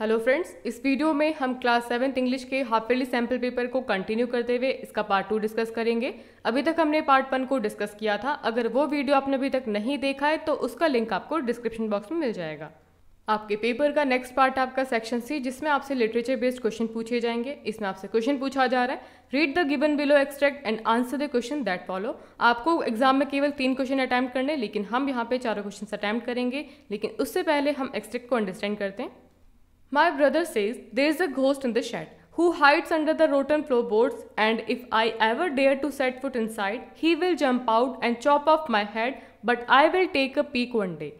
Hello friends इस video में हम क्लास सेवेंथ इंग्लिश के हाफ ईयरली सैम्पल पेपर को कंटिन्यू करते हुए इसका पार्ट टू डिस्कस करेंगे अभी तक हमने पार्ट वन को डिस्कस किया था अगर वो वीडियो आपने अभी तक नहीं देखा है तो उसका लिंक आपको डिस्क्रिप्शन बॉक्स में मिल जाएगा आपके पेपर का नेक्स्ट पार्ट आपका सेक्शन सी जिसमें आपसे लिटरेचर बेस्ड क्वेश्चन पूछे जाएंगे इसमें आपसे क्वेश्चन पूछा जा रहा है read the given below extract and answer the question that follow आपको एग्जाम में केवल तीन क्वेश्चन अटैम्प्ट करने लेकिन हम यहाँ पे चारों क्वेश्चन अटैम्प्ट करेंगे लेकिन उससे पहले हम एक्सट्रैक्ट को अंडरस्टैंड करते हैं My brother says there is a ghost in the shed who hides under the rotten floorboards, and if I ever dare to set foot inside, he will jump out and chop off my head, but I will take a peek one day.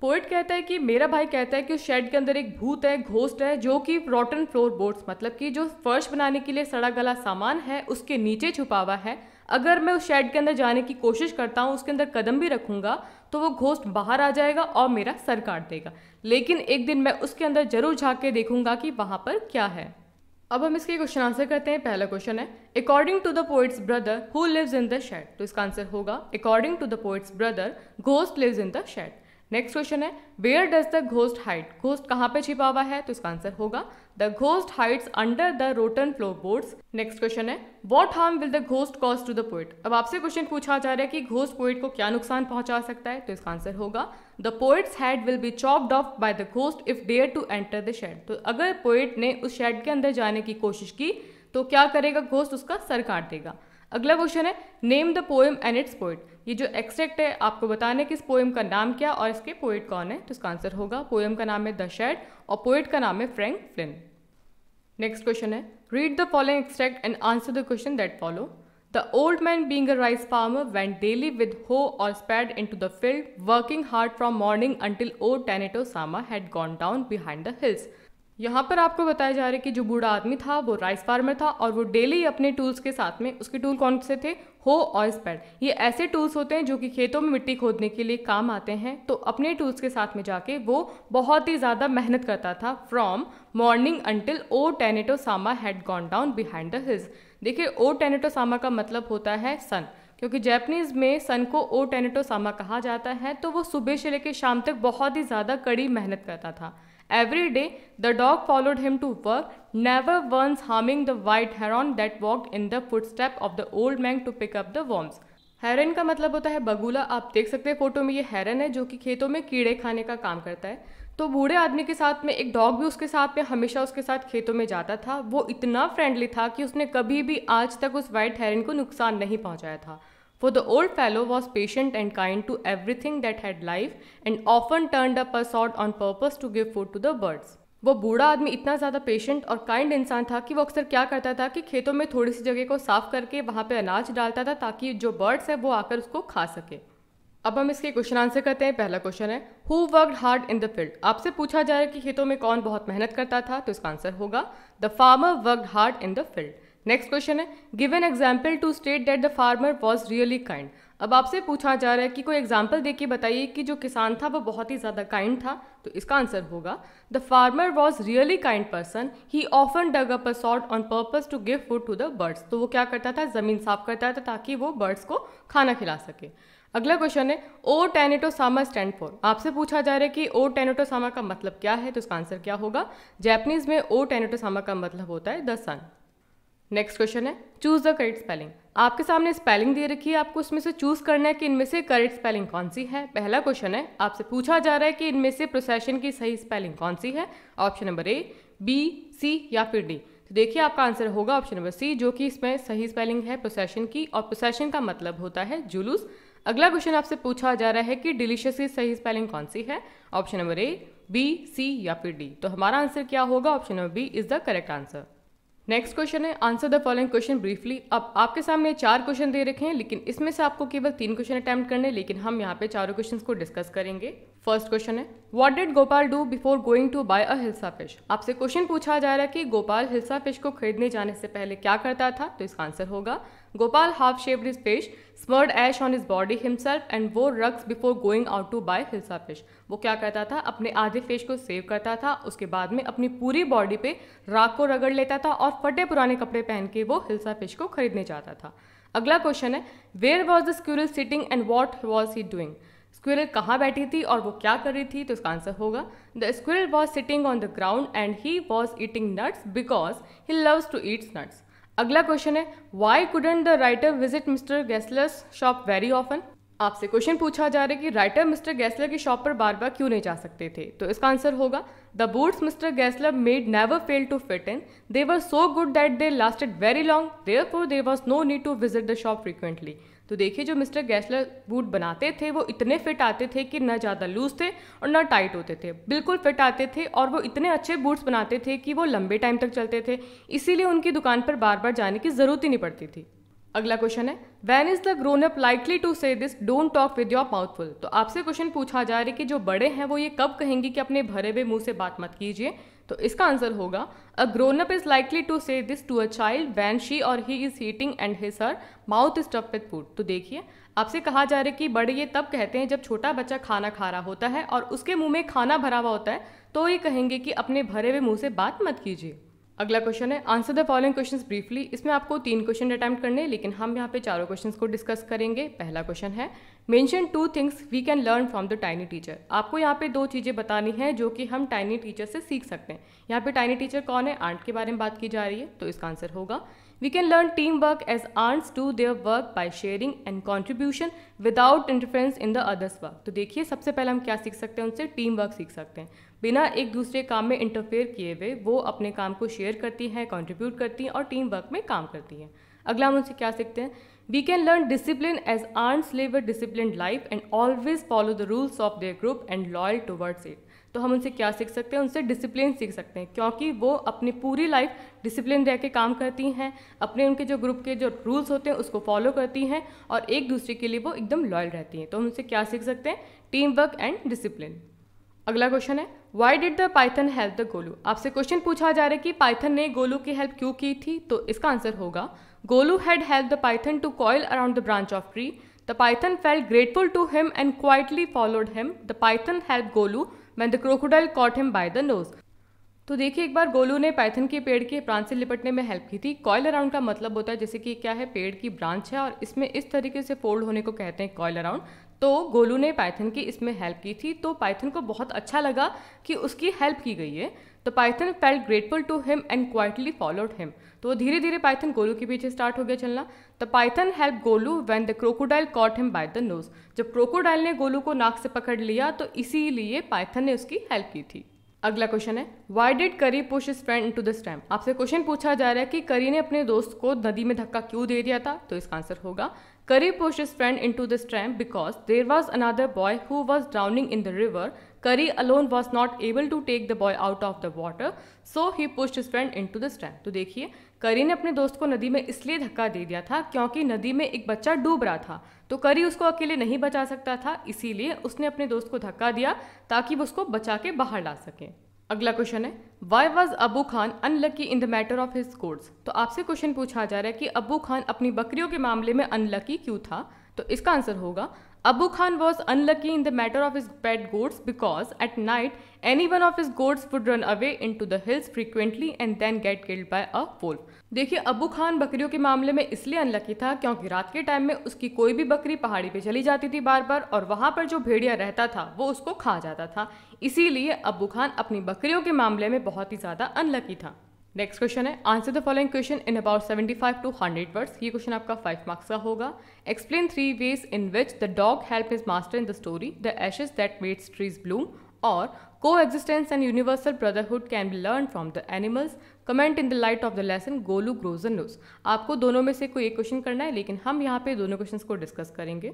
Poet कहता है कि मेरा भाई कहता है कि उस shade के अंदर एक भूत है घोस्ट है जो कि रॉटन फ्लोर बोर्ड्स मतलब कि जो फर्श बनाने के लिए सड़ा गला सामान है उसके नीचे छुपा हुआ है अगर मैं उस शेड के अंदर जाने की कोशिश करता हूँ उसके अंदर कदम भी रखूँगा तो वो घोस्ट बाहर आ जाएगा और मेरा सर काट देगा लेकिन एक दिन मैं उसके अंदर ज़रूर झाँक के देखूँगा कि वहाँ पर क्या है अब हम इसके क्वेश्चन आंसर करते हैं पहला क्वेश्चन है according to the poet's brother who lives in the shed तो इसका आंसर होगा according to the poet's brother ghost lives in the shed next question है where does the ghost hide ghost कहाँ पे छिपा हुआ है तो इसका आंसर होगा the ghost hides under the rotten floor boards next question है what harm will the ghost cause to the poet अब आपसे क्वेश्चन पूछा जा रहा है कि घोस्ट पोइट को क्या नुकसान पहुंचा सकता है तो इसका आंसर होगा the poet's head will be chopped off by the ghost if dare to enter the shed तो अगर पोइट ने उस शेड के अंदर जाने की कोशिश की तो क्या करेगा घोस्ट उसका सर काट देगा अगला क्वेश्चन है name the poem and its poet ये जो एक्सट्रैक्ट है आपको बताना है कि इस पोएम का नाम क्या और इसके पोइट कौन है तो इसका आंसर होगा पोएम का नाम है द शेड और पोइट का नाम है फ्रैंक फ्लिन नेक्स्ट क्वेश्चन है read the following extract and answer the question that follow the old man being a rice farmer went daily with hoe or spade into the field working hard from morning until O Tento Sama had gone down behind the hills यहाँ पर आपको बताया जा रहा है कि जो बूढ़ा आदमी था वो राइस फार्मर था और वो डेली अपने टूल्स के साथ में उसके टूल कौन से थे हो और स्पैड ये ऐसे टूल्स होते हैं जो कि खेतों में मिट्टी खोदने के लिए काम आते हैं तो अपने टूल्स के साथ में जाके वो बहुत ही ज़्यादा मेहनत करता था from morning until O Tento Sama had gone down behind the his देखिए ओ टेनेटो सामा का मतलब होता है सन क्योंकि जैपनीज में सन को ओ टेनेटो सामा कहा जाता है तो वो सुबह से लेकर शाम तक बहुत ही ज़्यादा कड़ी मेहनत करता था Every day, the dog followed him to work, never once harming the white heron that walked in the footstep of the old man to pick up the worms. हेरन का मतलब होता है बगुला आप देख सकते हैं फोटो में ये हेरन है जो कि खेतों में कीड़े खाने का काम करता है तो बूढ़े आदमी के साथ में एक डॉग भी उसके साथ में हमेशा उसके साथ खेतों में जाता था वो इतना फ्रेंडली था कि उसने कभी भी आज तक उस वाइट हेरन को नुकसान नहीं पहुंचाया था For the old fellow was patient and kind to everything that had life and often turned up a sod on purpose to give food to the birds. वो बूढ़ा आदमी इतना ज़्यादा पेशेंट और काइंड इंसान था कि वो अक्सर क्या करता था कि खेतों में थोड़ी सी जगह को साफ करके वहाँ पे अनाज डालता था ताकि जो बर्ड्स है वो आकर उसको खा सके अब हम इसके क्वेश्चन आंसर करते हैं पहला क्वेश्चन है who work hard in the field आपसे पूछा जा रहा है कि खेतों में कौन बहुत मेहनत करता था तो इसका आंसर होगा the farmer work hard in the field next question है give an example to state that the farmer was really kind अब आपसे पूछा जा रहा है कि कोई एग्जाम्पल दे के बताइए कि जो किसान था वो बहुत ही ज़्यादा काइंड था तो इसका आंसर होगा the farmer was really kind person he often dug up a spot on purpose to give food to the birds तो वो क्या करता था ज़मीन साफ करता था ताकि वो बर्ड्स को खाना खिला सके अगला क्वेश्चन है ओ टेनेटो सामा स्टैंड फॉर आपसे पूछा जा रहा है कि ओ टेनेटो सामा का मतलब क्या है तो इसका आंसर क्या होगा जैपनीज में ओ टेनेटो सामा का मतलब होता है द सन नेक्स्ट क्वेश्चन है चूज द करेक्ट स्पेलिंग आपके सामने स्पेलिंग दे रखी है आपको उसमें से चूज करना है कि इनमें से करेक्ट स्पेलिंग कौन सी है पहला क्वेश्चन है आपसे पूछा जा रहा है कि इनमें से प्रोसेशन की सही स्पेलिंग कौन सी है option number A B C या फिर डी तो देखिए आपका आंसर होगा ऑप्शन नंबर सी जो कि इसमें सही स्पेलिंग है प्रोसेशन की और प्रोसेशन का मतलब होता है जुलूस अगला क्वेश्चन आपसे पूछा जा रहा है कि डिलीशियस की सही स्पेलिंग कौन सी है option number A B C या फिर डी तो हमारा आंसर क्या होगा option number B is the correct answer next question है answer the following question briefly अब आपके सामने चार क्वेश्चन दे रखे हैं लेकिन इसमें से आपको केवल तीन क्वेश्चन अटैम्प्ट करने लेकिन हम यहाँ पे चारों क्वेश्चन को डिस्कस करेंगे फर्स्ट क्वेश्चन है what did Gopal do before going to buy a hilsa fish आपसे क्वेश्चन पूछा जा रहा है कि गोपाल हिल्सा फिश को खरीदने जाने से पहले क्या करता था तो इसका आंसर होगा Gopal half shaped his fish smeared ash on his body himself and वो rags before going out to buy hilsa fish वो क्या करता था अपने आधे फिश को सेव करता था उसके बाद में अपनी पूरी बॉडी पे राख को रगड़ लेता था और फटे पुराने कपड़े पहन के वो हिल्सा फिश को खरीदने जाता था अगला क्वेश्चन है where was the squirrel sitting and what was he doing squirrel कहाँ बैठी थी और वो क्या कर रही थी तो इसका आंसर होगा the squirrel was sitting on the ground and he was eating nuts because he loves to eats nuts अगला क्वेश्चन है why couldn't the writer visit Mr Gessler's shop very often आपसे क्वेश्चन पूछा जा रहा है कि writer mister गैसलर की shop पर बार बार क्यों नहीं जा सकते थे तो इसका आंसर होगा the boots Mr Gessler made never fail to fit in they were so good that they lasted very long therefore they was no need to visit the shop frequently तो देखिए जो mister गैसलर boot बनाते थे वो इतने fit आते थे कि ना ज़्यादा लूज थे और ना टाइट होते थे बिल्कुल फिट आते थे और वो इतने अच्छे बूट्स बनाते थे कि वो लंबे टाइम तक चलते थे इसीलिए उनकी दुकान पर बार बार जाने की ज़रूरत ही नहीं पड़ती थी अगला क्वेश्चन है when is the grown up likely to say this don't talk with your mouthful तो आपसे क्वेश्चन पूछा जा रहा है कि जो बड़े हैं वो ये कब कहेंगे कि अपने भरे हुए मुंह से बात मत कीजिए तो इसका आंसर होगा a grown up is likely to say this to a child when she or he is eating and his her mouth stuffed with food तो देखिए आपसे कहा जा रहा है कि बड़े ये तब कहते हैं जब छोटा बच्चा खाना खा रहा होता है और उसके मुंह में खाना भरा हुआ होता है तो ये कहेंगे कि अपने भरे हुए मुंह से बात मत कीजिए अगला क्वेश्चन है answer the following questions briefly इसमें आपको तीन क्वेश्चन अटैम्प्ट करने लेकिन हम यहाँ पे चारों क्वेश्चंस को डिस्कस करेंगे पहला क्वेश्चन है mention two things we can learn from the tiny teacher आपको यहाँ पे दो चीज़ें बतानी हैं जो कि हम टाइनी टीचर से सीख सकते हैं यहाँ पे टाइनी टीचर कौन है आंट के बारे में बात की जा रही है तो इसका आंसर होगा we can learn team work as ants do their work by sharing and contribution without interference in the others work तो देखिए सबसे पहले हम क्या सीख सकते हैं उनसे टीम वर्क सीख सकते हैं बिना एक दूसरे काम में इंटरफेयर किए हुए वो अपने काम को शेयर करती हैं कॉन्ट्रीब्यूट करती हैं और टीम वर्क में काम करती हैं अगला हम उनसे क्या सीखते हैं we can learn discipline as ants live a discipline life and always follow the rules of their group and loyal towards it तो हम उनसे क्या सीख सकते हैं उनसे डिसिप्लिन सीख सकते हैं क्योंकि वो अपनी पूरी लाइफ डिसिप्लिन रह के काम करती हैं अपने उनके जो ग्रुप के जो रूल्स होते हैं उसको फॉलो करती हैं और एक दूसरे के लिए वो एकदम लॉयल रहती हैं तो हम उनसे क्या सीख सकते हैं टीम वर्क एंड डिसिप्लिन अगला क्वेश्चन है why did the python help the Golu आपसे क्वेश्चन पूछा जा रहा है कि पाइथन ने गोलू की हेल्प क्यों की थी तो इसका आंसर होगा Golu had help the python to coil around the branch of tree the python fell grateful to him and quietly followed him the python help Golu when the crocodile caught him by the nose. तो देखिए एक बार गोलू ने Python के पेड़ के प्रांत से लिपटने में हेल्प की थी कॉयल अराउंड का मतलब होता है जैसे कि क्या है पेड़ की ब्रांच है और इसमें इस तरीके से फोल्ड होने को कहते हैं कॉयल अराउंड तो गोलू ने पाइथन की इसमें हेल्प की थी तो पाइथन को बहुत अच्छा लगा कि उसकी हेल्प की गई है तो python felt grateful to him and quietly followed him तो वो धीरे धीरे पाइथन गोलू के पीछे स्टार्ट हो गया चलना the python help Golu when the crocodile caught him by the nose जब क्रोकोडाइल ने गोलू को नाक से पकड़ लिया तो इसीलिए पाइथन ने उसकी हेल्प की थी अगला क्वेश्चन है why did Kari push his friend to the stream आपसे क्वेश्चन पूछा जा रहा है कि करी ने अपने दोस्त को नदी में धक्का क्यों दे दिया था तो इसका आंसर होगा Kari push his friend into the stream because there was another boy who was drowning in the river Kari alone was not able to take the boy out of the water so he pushed his friend into the stream. तो देखिए करी ने अपने दोस्त को नदी में इसलिए धक्का दे दिया था क्योंकि नदी में एक बच्चा डूब रहा था तो करी उसको अकेले नहीं बचा सकता था इसीलिए उसने अपने दोस्त को धक्का दिया ताकि वो उसको बचा के बाहर ला सके अगला क्वेश्चन है why was Abu Khan unlucky in the matter of his course तो आपसे क्वेश्चन पूछा जा रहा है कि अबू खान अपनी बकरियों के मामले में अनलकी क्यों था तो इसका आंसर होगा Abu Khan was unlucky in the matter of his bad goats because at night any one of his goats would run away into the hills frequently and then get killed by a फोल देखिए अबू खान बकरियों के मामले में इसलिए unlucky था क्योंकि रात के टाइम में उसकी कोई भी बकरी पहाड़ी पे चली जाती थी बार बार और वहाँ पर जो भेड़िया रहता था वो उसको खा जाता था इसीलिए अबू खान अपनी बकरियों के मामले में बहुत ही ज्यादा अनलकी था नेक्स्ट क्वेश्चन है answer the following question in about 75 to 100 words ये क्वेश्चन आपका फाइव मार्क्स का होगा explain three ways in which the dog help his master in the story the ashes that made trees bloom or coexistence and universal brotherhood can be learn from the animals comment in the light of the lesson Golu grows nose आपको दोनों में से कोई एक question करना है लेकिन हम यहाँ पे दोनों क्वेश्चन को डिस्कस करेंगे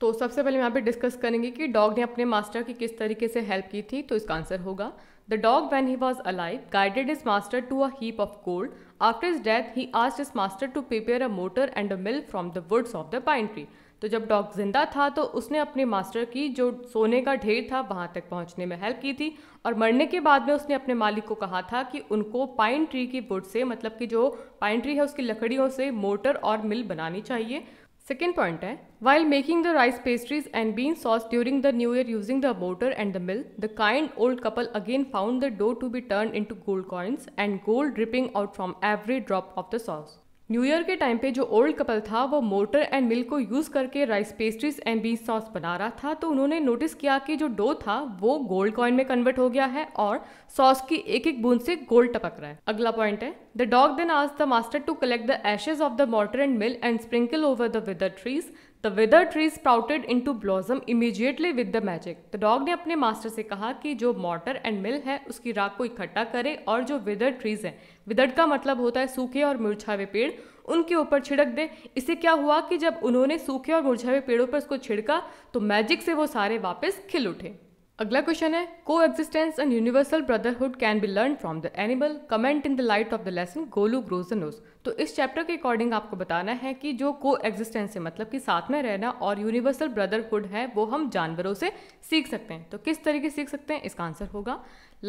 तो सबसे पहले यहाँ पे डिस्कस करेंगे कि डॉग ने अपने मास्टर की किस तरीके से हेल्प की थी तो इसका आंसर होगा the dog when he was alive guided his master to a heap of gold after his death he asked his master to prepare a mortar and a milk from the woods of the pine tree तो जब dog जिंदा था तो उसने अपने master की जो सोने का ढेर था वहाँ तक पहुँचने में हेल्प की थी और मरने के बाद में उसने अपने मालिक को कहा था कि उनको पाइन ट्री की वुड से मतलब कि जो पाइन ट्री है उसकी लकड़ियों से मोटर और मिल बनानी चाहिए Second point hai, while making the rice pastries and bean sauce during the new year using the mortar and the mill, the kind old couple again found the dough to be turned into gold coins and gold dripping out from every drop of the sauce. New year के time पे जो old couple था वो mortar and milk को use करके rice pastries and bean sauce बना रहा था तो उन्होंने नोटिस किया कि जो डो था वो गोल्ड कॉइन में कन्वर्ट हो गया है और सॉस की एक एक बूंद से गोल्ड टपक रहा है अगला पॉइंट है द डॉग देन आज the master to collect the ashes of the mortar and mill and sprinkle over the wither trees The wither tree sprouted into blossom immediately with the magic dog dog ने अपने master से कहा कि जो motor and मिल है उसकी राख को इकट्ठा करे और जो विदर ट्रीज हैं विदर्ड का मतलब होता है सूखे और मुरझावे पेड़ उनके ऊपर छिड़क दे इससे क्या हुआ कि जब उन्होंने सूखे और मुरझावे पेड़ों पर उसको छिड़का तो मैजिक से वो सारे वापस खिल उठे अगला क्वेश्चन है coexistence and universal brotherhood can be learn from the animal comment in the light of the lesson Golu grows nose तो इस चैप्टर के अकॉर्डिंग आपको बताना है कि जो को एग्जिस्टेंस है मतलब कि साथ में रहना और यूनिवर्सल ब्रदरहुड है वो हम जानवरों से सीख सकते हैं तो किस तरीके सीख सकते हैं इसका आंसर होगा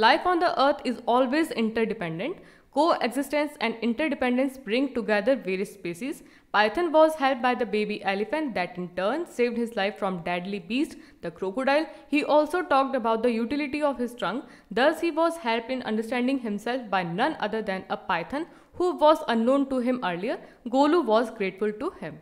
life on the earth is always interdependent Coexistence and interdependence bring together various species. Python was helped by the baby elephant that in turn saved his life from deadly beast, the crocodile. He also talked about the utility of his trunk. Thus he was helped in understanding himself by none other than a python who was unknown to him earlier. Golu was grateful to him.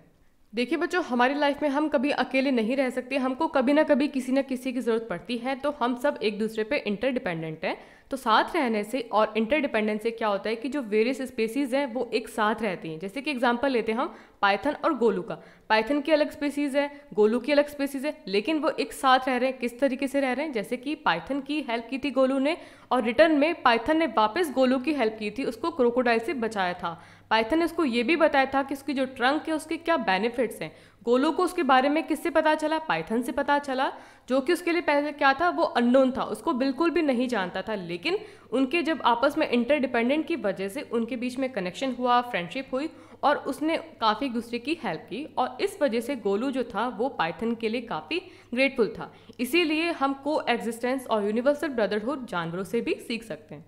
देखिए बच्चों हमारी life में हम कभी अकेले नहीं रह सकते हमको कभी ना कभी किसी ना किसी की ज़रूरत पड़ती है तो हम सब एक दूसरे पे इंटरडिपेंडेंट हैं तो साथ रहने से और डिपेंडेंट से क्या होता है कि जो वेरियस स्पेसीज़ हैं वो एक साथ रहती हैं जैसे कि एग्जांपल लेते हैं हम पाइथन और गोलू का पाइथन की अलग स्पेसीज़ है गोलू की अलग स्पेसीज़ है लेकिन वो एक साथ रह रहे हैं किस तरीके से रह रहे हैं जैसे कि पाइथन की हेल्प की थी गोलू ने और रिटर्न में पाइथन ने वापस गोलू की हेल्प की थी उसको क्रोकोडाइल से बचाया था पाइथन ने इसको ये भी बताया था कि इसकी जो ट्रंक है उसके क्या बेनिफिट्स हैं गोलू को उसके बारे में किससे पता चला पाइथन से पता चला जो कि उसके लिए पहले क्या था वो अननोन था उसको बिल्कुल भी नहीं जानता था लेकिन उनके जब आपस में इंटरडिपेंडेंट की वजह से उनके बीच में कनेक्शन हुआ फ्रेंडशिप हुई और उसने काफ़ी दूसरे की हेल्प की और इस वजह से गोलू जो था वो पाइथन के लिए काफ़ी ग्रेटफुल था इसीलिए हम को एग्जिस्टेंस और यूनिवर्सल ब्रदरहुड जानवरों से भी सीख सकते हैं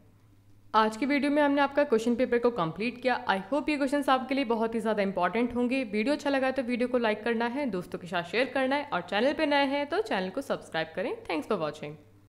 आज की वीडियो में हमने आपका क्वेश्चन पेपर को कंप्लीट किया आई होप ये क्वेश्चन आपके लिए बहुत ही ज़्यादा इंपॉर्टेंट होंगे वीडियो अच्छा लगा तो वीडियो को लाइक करना है दोस्तों के साथ शेयर करना है और चैनल पर नए हैं तो चैनल को सब्सक्राइब करें थैंक्स फॉर वॉचिंग